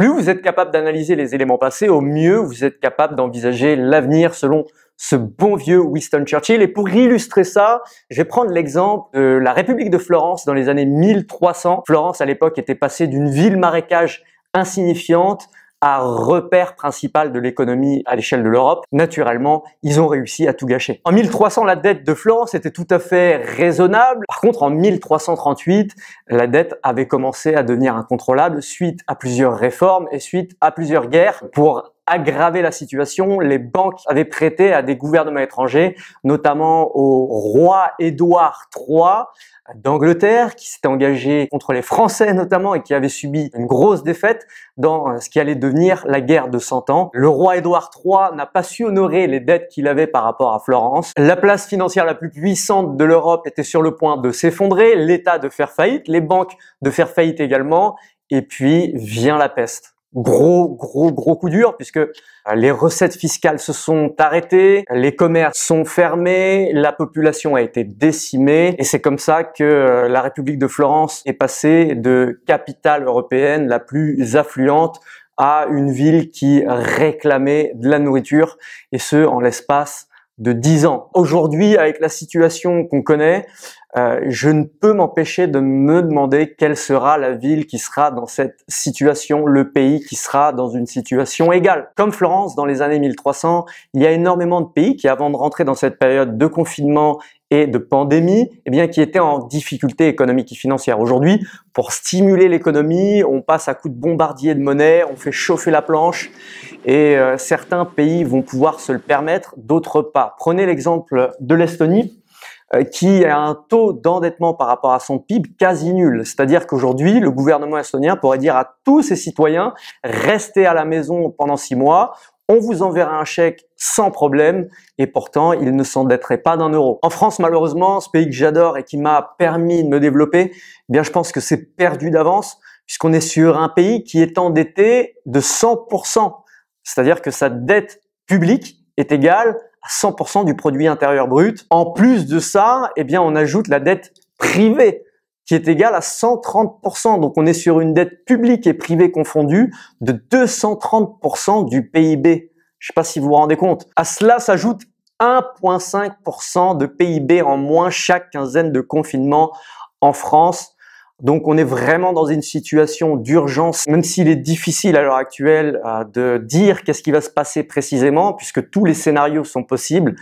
Plus vous êtes capable d'analyser les éléments passés, au mieux vous êtes capable d'envisager l'avenir selon ce bon vieux Winston Churchill. Et pour illustrer ça, je vais prendre l'exemple de la République de Florence dans les années 1300. Florence, à l'époque, était passée d'une ville marécage insignifiante à repère principal de l'économie à l'échelle de l'Europe, naturellement, ils ont réussi à tout gâcher. En 1300, la dette de Florence était tout à fait raisonnable. Par contre, en 1338, la dette avait commencé à devenir incontrôlable suite à plusieurs réformes et suite à plusieurs guerres pour aggravé la situation. Les banques avaient prêté à des gouvernements étrangers, notamment au roi Édouard III d'Angleterre, qui s'était engagé contre les Français notamment et qui avait subi une grosse défaite dans euh, ce qui allait devenir la guerre de Cent Ans. Le roi Édouard III n'a pas su honorer les dettes qu'il avait par rapport à Florence. La place financière la plus puissante de l'Europe était sur le point de s'effondrer, l'État de faire faillite, les banques de faire faillite également, et puis vient la peste gros, gros, gros coup dur puisque euh, les recettes fiscales se sont arrêtées, les commerces sont fermés, la population a été décimée et c'est comme ça que euh, la République de Florence est passée de capitale européenne la plus affluente à une ville qui réclamait de la nourriture et ce en l'espace de 10 ans. Aujourd'hui, avec la situation qu'on connaît, euh, je ne peux m'empêcher de me demander quelle sera la ville qui sera dans cette situation, le pays qui sera dans une situation égale. Comme Florence, dans les années 1300, il y a énormément de pays qui, avant de rentrer dans cette période de confinement et de pandémie, eh bien, qui étaient en difficulté économique et financière. Aujourd'hui, pour stimuler l'économie, on passe à coups de bombardier de monnaie, on fait chauffer la planche, et euh, certains pays vont pouvoir se le permettre, d'autres pas. Prenez l'exemple de l'Estonie euh, qui a un taux d'endettement par rapport à son PIB quasi nul. C'est-à-dire qu'aujourd'hui, le gouvernement estonien pourrait dire à tous ses citoyens, restez à la maison pendant six mois, on vous enverra un chèque sans problème et pourtant il ne s'endetterait pas d'un euro. En France, malheureusement, ce pays que j'adore et qui m'a permis de me développer, eh bien je pense que c'est perdu d'avance puisqu'on est sur un pays qui est endetté de 100%, c'est-à-dire que sa dette publique est égale à 100% du produit intérieur brut. En plus de ça, eh bien on ajoute la dette privée qui est égal à 130%. Donc on est sur une dette publique et privée confondue de 230% du PIB. Je sais pas si vous vous rendez compte. À cela s'ajoute 1,5% de PIB en moins chaque quinzaine de confinement en France. Donc on est vraiment dans une situation d'urgence, même s'il est difficile à l'heure actuelle euh, de dire qu'est-ce qui va se passer précisément, puisque tous les scénarios sont possibles.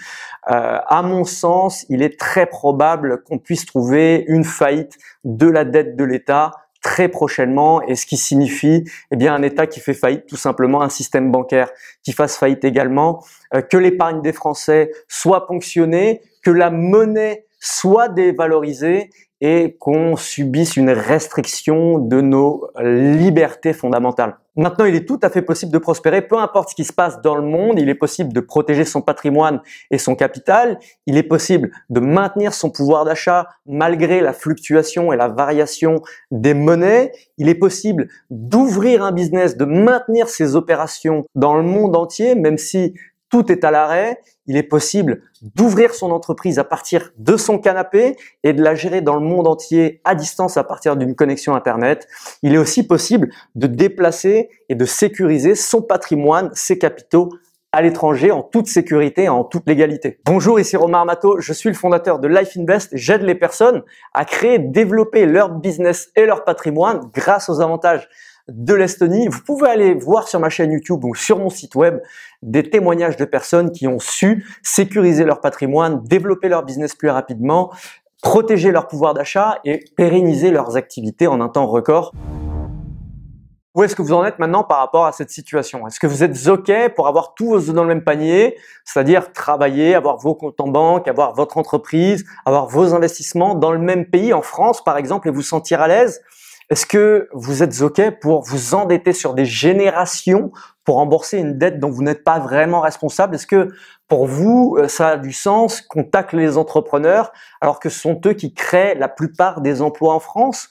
Euh, à mon sens, il est très probable qu'on puisse trouver une faillite de la dette de l'État très prochainement et ce qui signifie eh bien un État qui fait faillite tout simplement un système bancaire qui fasse faillite également euh, que l'épargne des Français soit ponctionnée que la monnaie soit dévalorisés et qu'on subisse une restriction de nos libertés fondamentales. Maintenant, il est tout à fait possible de prospérer, peu importe ce qui se passe dans le monde, il est possible de protéger son patrimoine et son capital, il est possible de maintenir son pouvoir d'achat malgré la fluctuation et la variation des monnaies, il est possible d'ouvrir un business, de maintenir ses opérations dans le monde entier, même si tout est à l'arrêt, il est possible d'ouvrir son entreprise à partir de son canapé et de la gérer dans le monde entier à distance à partir d'une connexion Internet. Il est aussi possible de déplacer et de sécuriser son patrimoine, ses capitaux à l'étranger en toute sécurité en toute légalité. Bonjour, ici Romain Armato, je suis le fondateur de Life Invest. J'aide les personnes à créer, développer leur business et leur patrimoine grâce aux avantages de l'Estonie. Vous pouvez aller voir sur ma chaîne YouTube ou sur mon site web des témoignages de personnes qui ont su sécuriser leur patrimoine, développer leur business plus rapidement, protéger leur pouvoir d'achat et pérenniser leurs activités en un temps record. Où est-ce que vous en êtes maintenant par rapport à cette situation Est-ce que vous êtes OK pour avoir tous vos dans le même panier, c'est-à-dire travailler, avoir vos comptes en banque, avoir votre entreprise, avoir vos investissements dans le même pays, en France par exemple, et vous sentir à l'aise est-ce que vous êtes OK pour vous endetter sur des générations pour rembourser une dette dont vous n'êtes pas vraiment responsable Est-ce que pour vous, euh, ça a du sens qu'on tacle les entrepreneurs alors que ce sont eux qui créent la plupart des emplois en France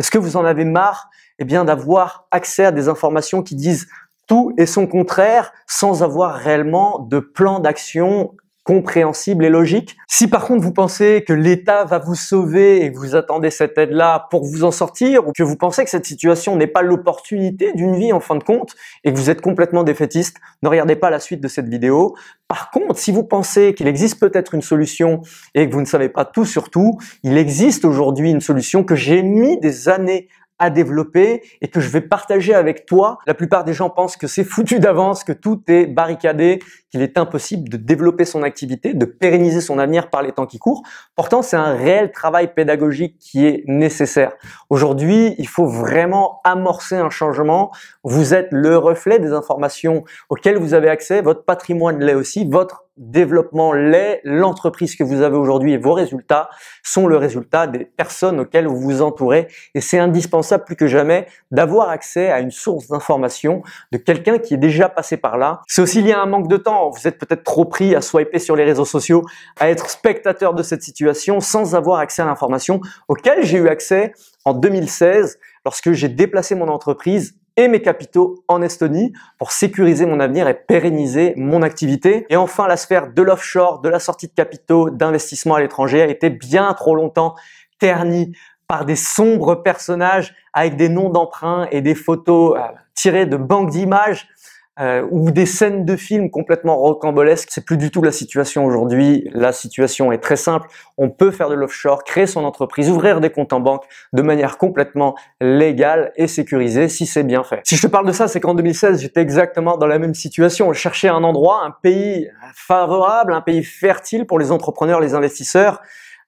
Est-ce que vous en avez marre eh bien d'avoir accès à des informations qui disent tout et son contraire sans avoir réellement de plan d'action compréhensible et logique. Si par contre vous pensez que l'État va vous sauver et que vous attendez cette aide-là pour vous en sortir, ou que vous pensez que cette situation n'est pas l'opportunité d'une vie en fin de compte, et que vous êtes complètement défaitiste, ne regardez pas la suite de cette vidéo. Par contre, si vous pensez qu'il existe peut-être une solution et que vous ne savez pas tout sur tout, il existe aujourd'hui une solution que j'ai mis des années à développer et que je vais partager avec toi. La plupart des gens pensent que c'est foutu d'avance, que tout est barricadé, qu'il est impossible de développer son activité, de pérenniser son avenir par les temps qui courent. Pourtant, c'est un réel travail pédagogique qui est nécessaire. Aujourd'hui, il faut vraiment amorcer un changement. Vous êtes le reflet des informations auxquelles vous avez accès, votre patrimoine l'est aussi, votre développement l'est, l'entreprise que vous avez aujourd'hui et vos résultats sont le résultat des personnes auxquelles vous vous entourez. Et c'est indispensable plus que jamais d'avoir accès à une source d'information de quelqu'un qui est déjà passé par là. C'est aussi lié à un manque de temps. Vous êtes peut-être trop pris à swiper sur les réseaux sociaux, à être spectateur de cette situation sans avoir accès à l'information auquel j'ai eu accès en 2016 lorsque j'ai déplacé mon entreprise et mes capitaux en Estonie pour sécuriser mon avenir et pérenniser mon activité. Et enfin, la sphère de l'offshore, de la sortie de capitaux, d'investissement à l'étranger a été bien trop longtemps ternie par des sombres personnages avec des noms d'emprunt et des photos euh, tirées de banques d'images euh, ou des scènes de films complètement rocambolesques. C'est plus du tout la situation aujourd'hui. La situation est très simple. On peut faire de l'offshore, créer son entreprise, ouvrir des comptes en banque de manière complètement légale et sécurisée si c'est bien fait. Si je te parle de ça, c'est qu'en 2016, j'étais exactement dans la même situation. Je cherchais un endroit, un pays favorable, un pays fertile pour les entrepreneurs, les investisseurs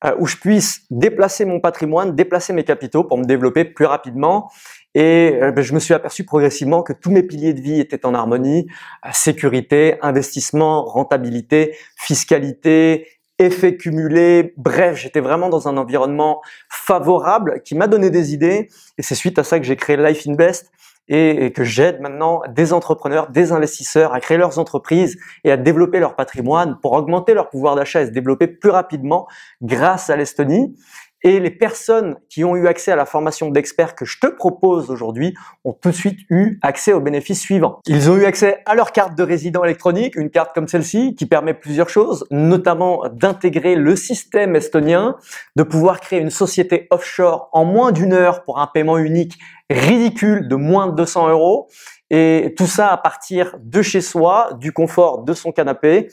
euh, où je puisse déplacer mon patrimoine, déplacer mes capitaux pour me développer plus rapidement. Et euh, ben, je me suis aperçu progressivement que tous mes piliers de vie étaient en harmonie, euh, sécurité, investissement, rentabilité, fiscalité, effet cumulé. Bref, j'étais vraiment dans un environnement favorable qui m'a donné des idées. Et c'est suite à ça que j'ai créé Life Invest et, que j'aide maintenant des entrepreneurs, des investisseurs à créer leurs entreprises et à développer leur patrimoine pour augmenter leur pouvoir d'achat et se développer plus rapidement grâce à l'Estonie. Et les personnes qui ont eu accès à la formation d'experts que je te propose aujourd'hui ont tout de suite eu accès aux bénéfices suivants. Ils ont eu accès à leur carte de résident électronique, une carte comme celle-ci qui permet plusieurs choses, notamment d'intégrer le système estonien, de pouvoir créer une société offshore en moins d'une heure pour un paiement unique ridicule de moins de 200 euros. Et tout ça à partir de chez soi, du confort de son canapé,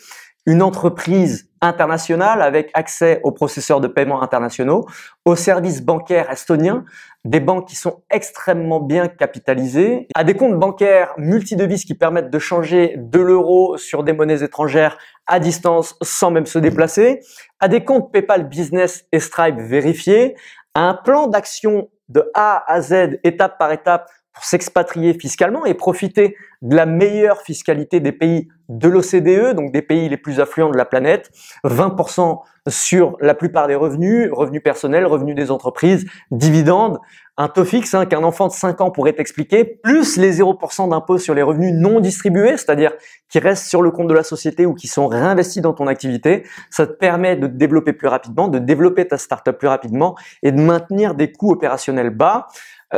une entreprise internationale avec accès aux processeurs de paiement internationaux, aux services bancaires estoniens, des banques qui sont extrêmement bien capitalisées, à des comptes bancaires multidevises qui permettent de changer de l'euro sur des monnaies étrangères à distance sans même se déplacer, à des comptes PayPal Business et Stripe vérifiés, à un plan d'action de A à Z, étape par étape, pour s'expatrier fiscalement et profiter de la meilleure fiscalité des pays de l'OCDE, donc des pays les plus affluents de la planète, 20% sur la plupart des revenus, revenus personnels, revenus des entreprises, dividendes, un taux fixe hein, qu'un enfant de 5 ans pourrait t'expliquer, plus les 0% d'impôts sur les revenus non distribués, c'est-à-dire qui restent sur le compte de la société ou qui sont réinvestis dans ton activité, ça te permet de développer plus rapidement, de développer ta startup plus rapidement et de maintenir des coûts opérationnels bas.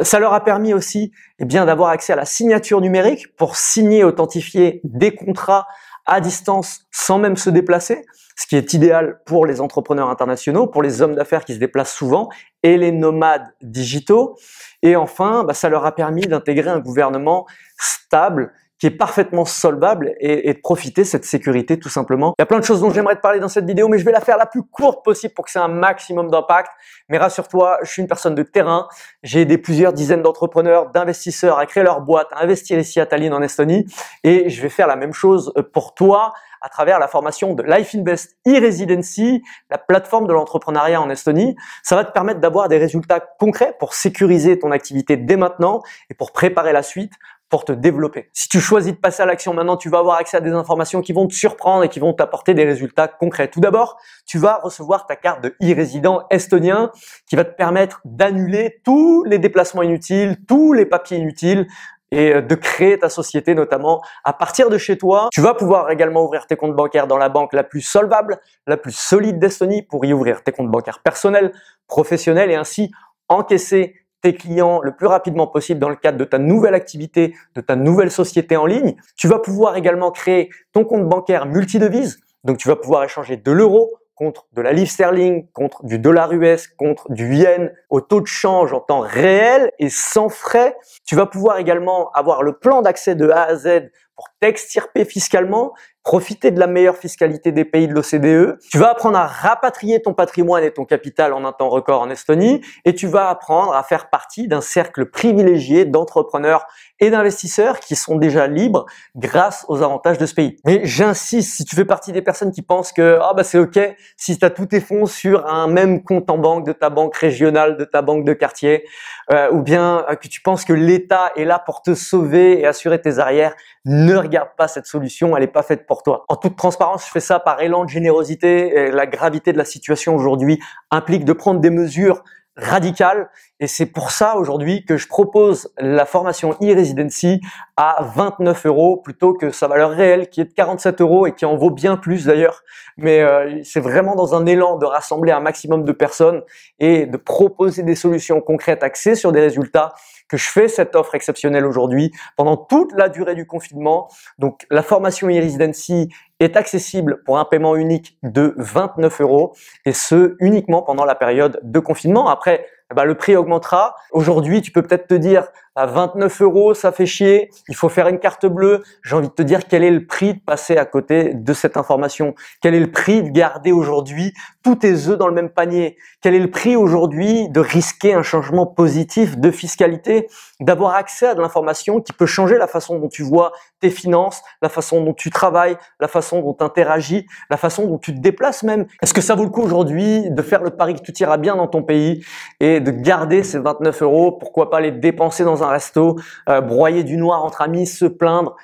Ça leur a permis aussi eh bien d'avoir accès à la signature numérique pour signer, et authentifier des contrats à distance sans même se déplacer, ce qui est idéal pour les entrepreneurs internationaux, pour les hommes d'affaires qui se déplacent souvent et les nomades digitaux. Et enfin, bah, ça leur a permis d'intégrer un gouvernement stable qui est parfaitement solvable et, de profiter cette sécurité tout simplement. Il y a plein de choses dont j'aimerais te parler dans cette vidéo, mais je vais la faire la plus courte possible pour que c'est un maximum d'impact. Mais rassure-toi, je suis une personne de terrain. J'ai aidé plusieurs dizaines d'entrepreneurs, d'investisseurs à créer leur boîte, à investir ici à Tallinn en Estonie, et je vais faire la même chose euh, pour toi à travers la formation de Life Invest e-Residency, la plateforme de l'entrepreneuriat en Estonie. Ça va te permettre d'avoir des résultats concrets pour sécuriser ton activité dès maintenant et pour préparer la suite pour te développer. Si tu choisis de passer à l'action maintenant, tu vas avoir accès à des informations qui vont te surprendre et qui vont t'apporter des résultats concrets. Tout d'abord, tu vas recevoir ta carte de e-résident estonien qui va te permettre d'annuler tous les déplacements inutiles, tous les papiers inutiles, et euh, de créer ta société notamment à partir de chez toi. Tu vas pouvoir également ouvrir tes comptes bancaires dans la banque la plus solvable, la plus solide d'Estonie pour y ouvrir tes comptes bancaires personnels, professionnels et ainsi encaisser clients le plus rapidement possible dans le cadre de ta nouvelle activité, de ta nouvelle société en ligne. Tu vas pouvoir également créer ton compte bancaire multidevise. Donc tu vas pouvoir échanger de l'euro contre de la livre sterling, contre du dollar US, contre du yen au taux de change en temps réel et sans frais. Tu vas pouvoir également avoir le plan d'accès de A à Z pour t'extirper fiscalement profiter de la meilleure fiscalité des pays de l'OCDE. Tu vas apprendre à rapatrier ton patrimoine et ton capital en un temps record en Estonie et tu vas apprendre à faire partie d'un cercle privilégié d'entrepreneurs et d'investisseurs qui sont déjà libres grâce aux avantages de ce pays. Mais j'insiste, si tu fais partie des personnes qui pensent que ah bah c'est ok si tu as tous tes fonds sur un même compte en banque de ta banque régionale, de ta banque de quartier, euh, ou bien euh, que tu penses que l'État est là pour te sauver et assurer tes arrières, ne regarde pas cette solution, elle n'est pas faite pour toi. En toute transparence, je fais ça par élan de générosité. Et la gravité de la situation aujourd'hui implique de prendre des mesures radical. Et c'est pour ça aujourd'hui que je propose la formation e-residency à 29 euros plutôt que sa valeur réelle qui est de 47 euros et qui en vaut bien plus d'ailleurs. Mais euh, c'est vraiment dans un élan de rassembler un maximum de personnes et de proposer des solutions concrètes axées sur des résultats que je fais cette offre exceptionnelle aujourd'hui pendant toute la durée du confinement. Donc la formation e-residency est accessible pour un paiement unique de 29 euros et ce uniquement pendant la période de confinement. Après, bah, le prix augmentera. Aujourd'hui, tu peux peut-être te dire à 29 euros, ça fait chier, il faut faire une carte bleue. J'ai envie de te dire quel est le prix de passer à côté de cette information. Quel est le prix de garder aujourd'hui tous tes œufs dans le même panier Quel est le prix aujourd'hui de risquer un changement positif de fiscalité D'avoir accès à de l'information qui peut changer la façon dont tu vois tes finances, la façon dont tu travailles, la façon dont tu interagis, la façon dont tu te déplaces même. Est-ce que ça vaut le coup aujourd'hui de faire le pari que tout ira bien dans ton pays et de garder ces 29 euros, pourquoi pas les dépenser dans un resto, euh, broyer du noir entre amis, se plaindre,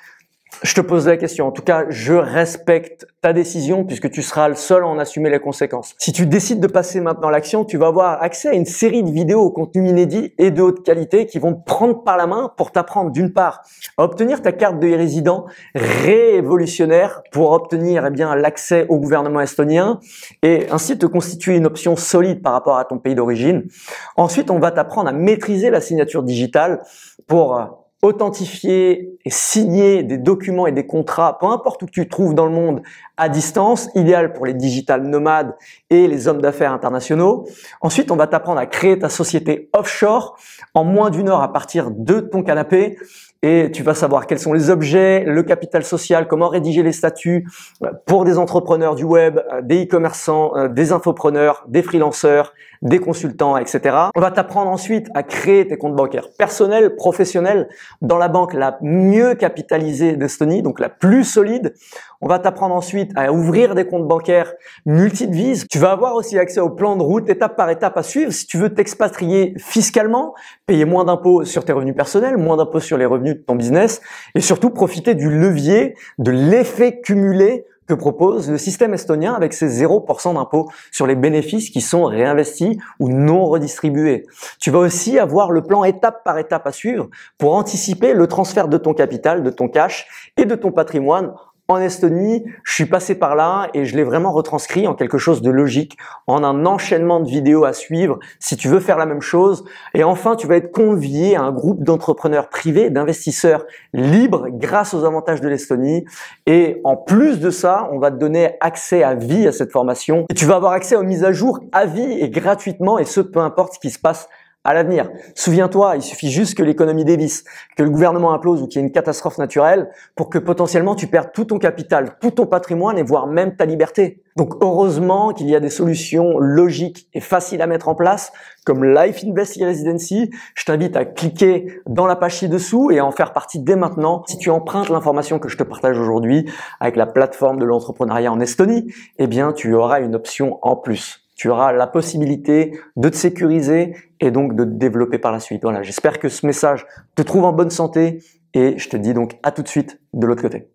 je te pose la question. En tout cas, je respecte ta décision puisque tu seras le seul à en assumer les conséquences. Si tu décides de passer maintenant l'action, tu vas avoir accès à une série de vidéos au contenu inédit et de haute qualité qui vont te prendre par la main pour t'apprendre d'une part à obtenir ta carte de résident révolutionnaire pour obtenir eh bien l'accès au gouvernement estonien et ainsi te constituer une option solide par rapport à ton pays d'origine. Ensuite, on va t'apprendre à maîtriser la signature digitale pour euh, authentifier et signer des documents et des contrats, peu importe où tu trouves dans le monde, à distance, idéal pour les digital nomades et les hommes d'affaires internationaux. Ensuite, on va t'apprendre à créer ta société offshore en moins d'une heure à partir de ton canapé et tu vas savoir quels sont les objets, le capital social, comment rédiger les statuts euh, pour des entrepreneurs du web, euh, des e-commerçants, euh, des infopreneurs, des freelanceurs, des consultants, etc. On va t'apprendre ensuite à créer tes comptes bancaires personnels, professionnels, dans la banque la mieux capitalisée d'Estonie, donc la plus solide. On va t'apprendre ensuite à ouvrir des comptes bancaires multidevises. Tu vas avoir aussi accès au plan de route étape par étape à suivre si tu veux t'expatrier fiscalement, payer moins d'impôts sur tes revenus personnels, moins d'impôts sur les revenus de ton business et surtout profiter du levier, de l'effet cumulé que propose le système estonien avec ses 0% d'impôt sur les bénéfices qui sont réinvestis ou non redistribués. Tu vas aussi avoir le plan étape par étape à suivre pour anticiper le transfert de ton capital, de ton cash et de ton patrimoine en Estonie, je suis passé par là et je l'ai vraiment retranscrit en quelque chose de logique, en un enchaînement de vidéos à suivre si tu veux faire la même chose. Et enfin, tu vas être convié à un groupe d'entrepreneurs privés, d'investisseurs libres grâce aux avantages de l'Estonie. Et en plus de ça, on va te donner accès à vie à cette formation. Et tu vas avoir accès aux mises à jour à vie et gratuitement et ce, peu importe ce qui se passe à l'avenir. Souviens-toi, il suffit juste que l'économie dévisse, que le gouvernement implose ou qu'il y ait une catastrophe naturelle pour que potentiellement tu perdes tout ton capital, tout ton patrimoine et voire même ta liberté. Donc heureusement qu'il y a des solutions logiques et faciles à mettre en place comme Life Invest residency Je t'invite à cliquer dans la page ci-dessous et à en faire partie dès maintenant. Si tu empruntes l'information que je te partage aujourd'hui avec la plateforme de l'entrepreneuriat en Estonie, eh bien tu auras une option en plus tu auras la possibilité de te sécuriser et donc de te développer par la suite. Voilà, j'espère que ce message te trouve en bonne santé et je te dis donc à tout de suite de l'autre côté.